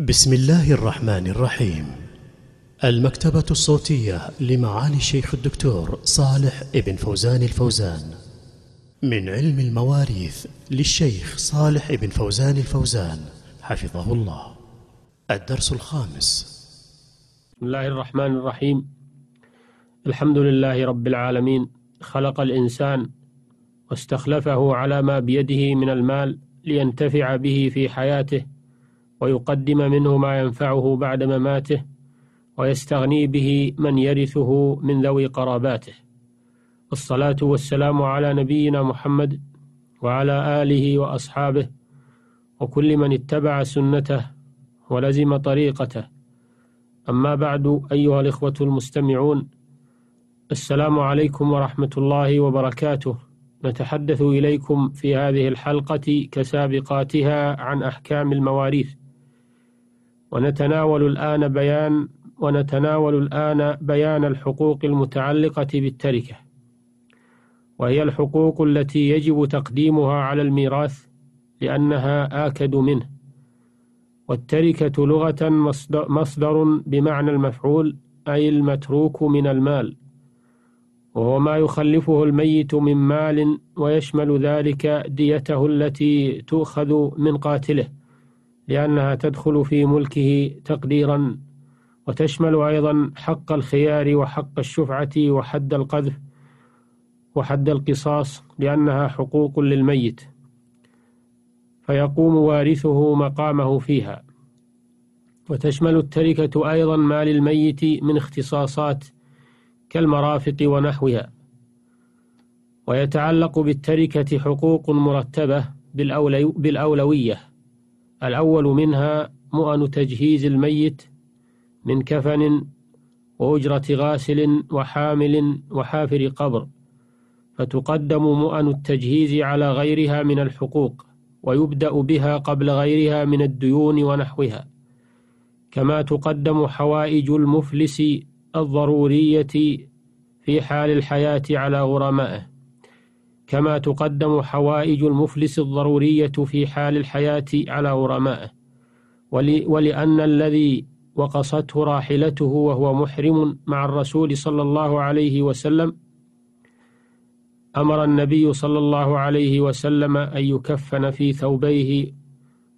بسم الله الرحمن الرحيم المكتبة الصوتية لمعالي الشيخ الدكتور صالح ابن فوزان الفوزان من علم المواريث للشيخ صالح ابن فوزان الفوزان حفظه الله الدرس الخامس بسم الله الرحمن الرحيم الحمد لله رب العالمين خلق الإنسان واستخلفه على ما بيده من المال لينتفع به في حياته ويقدم منه ما ينفعه بعد مماته ويستغني به من يرثه من ذوي قراباته الصلاة والسلام على نبينا محمد وعلى آله وأصحابه وكل من اتبع سنته ولزم طريقته أما بعد أيها الإخوة المستمعون السلام عليكم ورحمة الله وبركاته نتحدث إليكم في هذه الحلقة كسابقاتها عن أحكام المواريث ونتناول الآن بيان ونتناول الآن بيان الحقوق المتعلقة بالتركة وهي الحقوق التي يجب تقديمها على الميراث لأنها آكد منه والتركة لغة مصدر بمعنى المفعول أي المتروك من المال وهو ما يخلفه الميت من مال ويشمل ذلك ديته التي تؤخذ من قاتله لأنها تدخل في ملكه تقديرا وتشمل أيضا حق الخيار وحق الشفعة وحد القذف وحد القصاص لأنها حقوق للميت فيقوم وارثه مقامه فيها وتشمل التركة أيضا ما للميت من اختصاصات كالمرافق ونحوها ويتعلق بالتركة حقوق مرتبة بالأولوية الأول منها مؤن تجهيز الميت من كفن وأجرة غاسل وحامل وحافر قبر فتقدم مؤن التجهيز على غيرها من الحقوق ويبدأ بها قبل غيرها من الديون ونحوها كما تقدم حوائج المفلس الضرورية في حال الحياة على غرمائه كما تقدم حوائج المفلس الضرورية في حال الحياة على غرمائه ولأن الذي وقصته راحلته وهو محرم مع الرسول صلى الله عليه وسلم أمر النبي صلى الله عليه وسلم أن يكفن في ثوبيه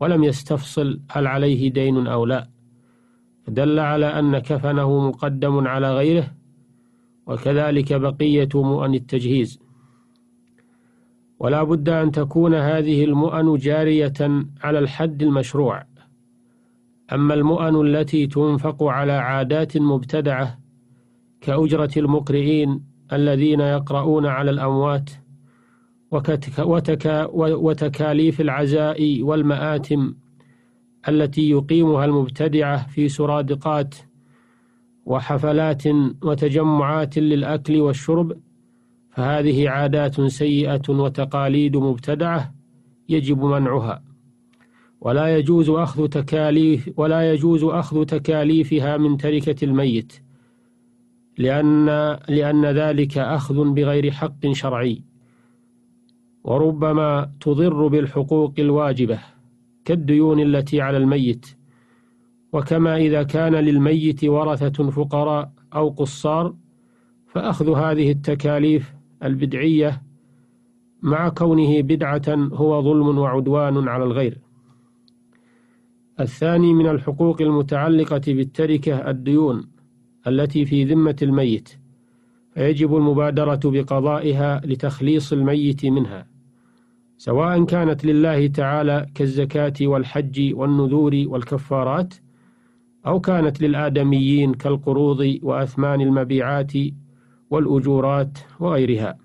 ولم يستفصل هل عليه دين أو لا دل على أن كفنه مقدم على غيره وكذلك بقية مؤن التجهيز ولا بد أن تكون هذه المؤن جارية على الحد المشروع أما المؤن التي تنفق على عادات مبتدعة كأجرة المقرئين الذين يقرؤون على الأموات وكتك وتكاليف العزاء والمآتم التي يقيمها المبتدعة في سرادقات وحفلات وتجمعات للأكل والشرب فهذه عادات سيئة وتقاليد مبتدعة يجب منعها ولا يجوز أخذ تكاليف ولا يجوز أخذ تكاليفها من تركة الميت لأن لأن ذلك أخذ بغير حق شرعي وربما تضر بالحقوق الواجبة كالديون التي على الميت وكما إذا كان للميت ورثة فقراء أو قصار فأخذ هذه التكاليف البدعية مع كونه بدعة هو ظلم وعدوان على الغير الثاني من الحقوق المتعلقة بالتركة الديون التي في ذمة الميت فيجب المبادرة بقضائها لتخليص الميت منها سواء كانت لله تعالى كالزكاة والحج والنذور والكفارات أو كانت للآدميين كالقروض وأثمان المبيعات والأجورات وغيرها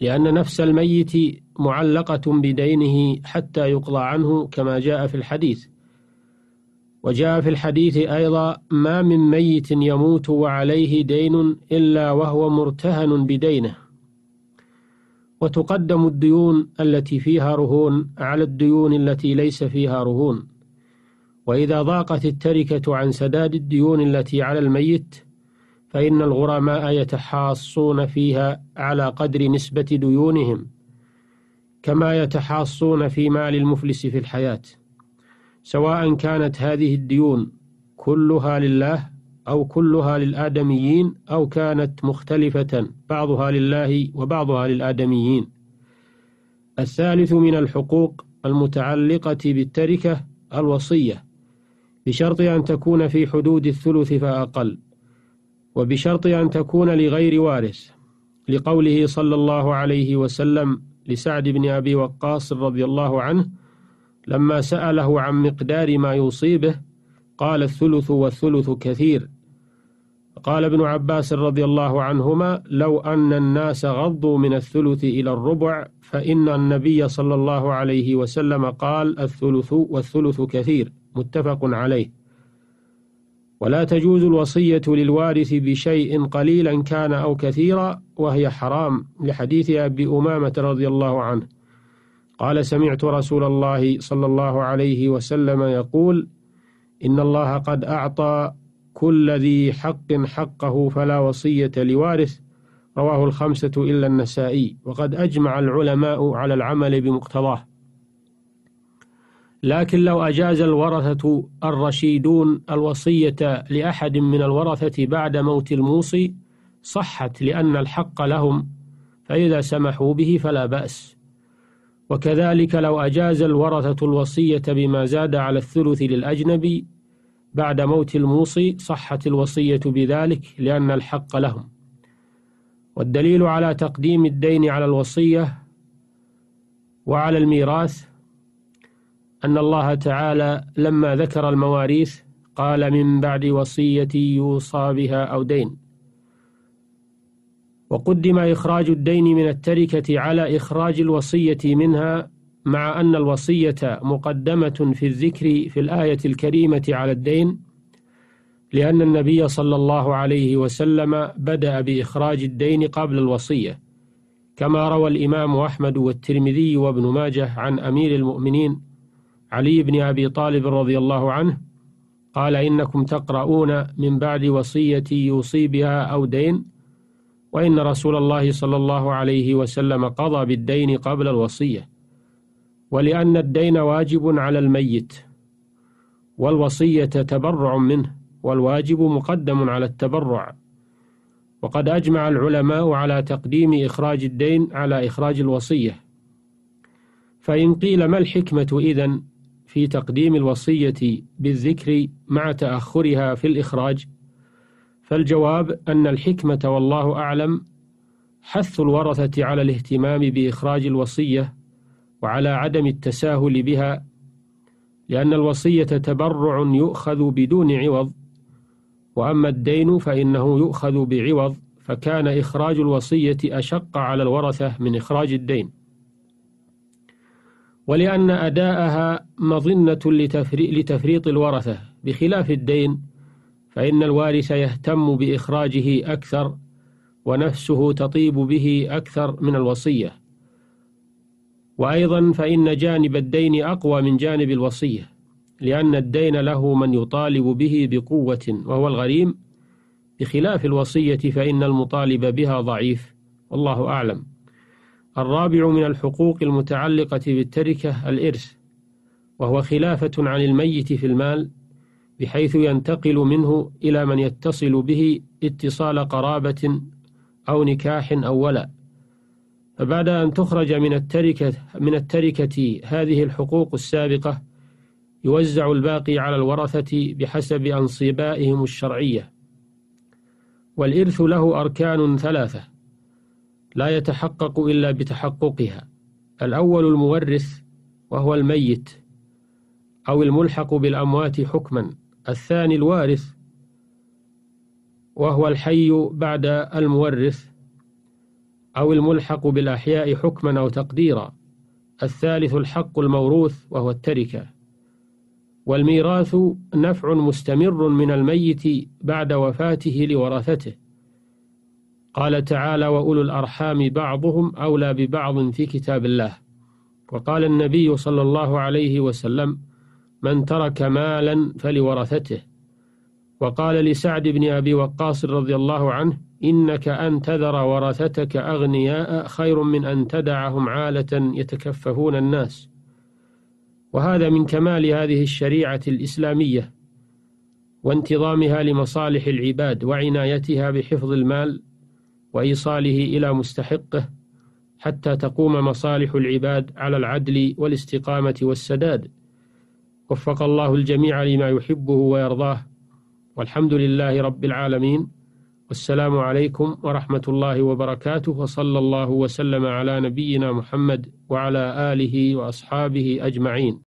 لأن نفس الميت معلقة بدينه حتى يقضى عنه كما جاء في الحديث وجاء في الحديث أيضا ما من ميت يموت وعليه دين إلا وهو مرتهن بدينه وتقدم الديون التي فيها رهون على الديون التي ليس فيها رهون وإذا ضاقت التركة عن سداد الديون التي على الميت فإن الغرماء يتحاصون فيها على قدر نسبة ديونهم كما يتحاصون في مال المفلس في الحياة سواء كانت هذه الديون كلها لله أو كلها للآدميين أو كانت مختلفة بعضها لله وبعضها للآدميين الثالث من الحقوق المتعلقة بالتركة الوصية بشرط أن تكون في حدود الثلث فأقل وبشرط أن تكون لغير وارث لقوله صلى الله عليه وسلم لسعد بن أبي وقاص رضي الله عنه لما سأله عن مقدار ما يصيبه قال الثلث والثلث كثير قال ابن عباس رضي الله عنهما لو أن الناس غضوا من الثلث إلى الربع فإن النبي صلى الله عليه وسلم قال الثلث والثلث كثير متفق عليه ولا تجوز الوصية للوارث بشيء قليلا كان أو كثيرا وهي حرام لحديث أبي أمامة رضي الله عنه قال سمعت رسول الله صلى الله عليه وسلم يقول إن الله قد أعطى كل ذي حق حقه فلا وصية لوارث رواه الخمسة إلا النسائي وقد أجمع العلماء على العمل بمقتضاه لكن لو أجاز الورثة الرشيدون الوصية لأحد من الورثة بعد موت الموصي صحت لأن الحق لهم فإذا سمحوا به فلا بأس وكذلك لو أجاز الورثة الوصية بما زاد على الثلث للأجنبي بعد موت الموصي صحت الوصية بذلك لأن الحق لهم والدليل على تقديم الدين على الوصية وعلى الميراث أن الله تعالى لما ذكر المواريث قال من بعد وصية يوصى بها أو دين وقدم إخراج الدين من التركة على إخراج الوصية منها مع أن الوصية مقدمة في الذكر في الآية الكريمة على الدين لأن النبي صلى الله عليه وسلم بدأ بإخراج الدين قبل الوصية كما روى الإمام أحمد والترمذي وابن ماجه عن أمير المؤمنين علي بن أبي طالب رضي الله عنه قال إنكم تقرؤون من بعد وصية يوصي بها أو دين وإن رسول الله صلى الله عليه وسلم قضى بالدين قبل الوصية ولأن الدين واجب على الميت والوصية تبرع منه والواجب مقدم على التبرع وقد أجمع العلماء على تقديم إخراج الدين على إخراج الوصية فإن قيل ما الحكمة إذن في تقديم الوصية بالذكر مع تأخرها في الإخراج؟ فالجواب أن الحكمة والله أعلم حث الورثة على الاهتمام بإخراج الوصية وعلى عدم التساهل بها لأن الوصية تبرع يؤخذ بدون عوض وأما الدين فإنه يؤخذ بعوض فكان إخراج الوصية أشق على الورثة من إخراج الدين ولأن أداءها مظنة لتفريط الورثة بخلاف الدين فإن الوارث يهتم بإخراجه أكثر ونفسه تطيب به أكثر من الوصية وأيضا فإن جانب الدين أقوى من جانب الوصية لأن الدين له من يطالب به بقوة وهو الغريم بخلاف الوصية فإن المطالب بها ضعيف والله أعلم الرابع من الحقوق المتعلقة بالتركة الإرث وهو خلافة عن الميت في المال بحيث ينتقل منه إلى من يتصل به اتصال قرابة أو نكاح أو ولا فبعد أن تخرج من التركة من التركة هذه الحقوق السابقة يوزع الباقي على الورثة بحسب أنصبائهم الشرعية والإرث له أركان ثلاثة لا يتحقق إلا بتحققها الأول المورث وهو الميت أو الملحق بالأموات حكما الثاني الوارث وهو الحي بعد المورث أو الملحق بالأحياء حكما أو تقديرا الثالث الحق الموروث وهو التركة والميراث نفع مستمر من الميت بعد وفاته لورثته قال تعالى وأولو الأرحام بعضهم أولى ببعض في كتاب الله وقال النبي صلى الله عليه وسلم من ترك مالا فلورثته وقال لسعد بن أبي وقاص رضي الله عنه إنك أن تذر ورثتك أغنياء خير من أن تدعهم عالة يتكففون الناس وهذا من كمال هذه الشريعة الإسلامية وانتظامها لمصالح العباد وعنايتها بحفظ المال وإيصاله إلى مستحقه حتى تقوم مصالح العباد على العدل والاستقامة والسداد وفق الله الجميع لما يحبه ويرضاه والحمد لله رب العالمين والسلام عليكم ورحمة الله وبركاته وصلى الله وسلم على نبينا محمد وعلى آله وأصحابه أجمعين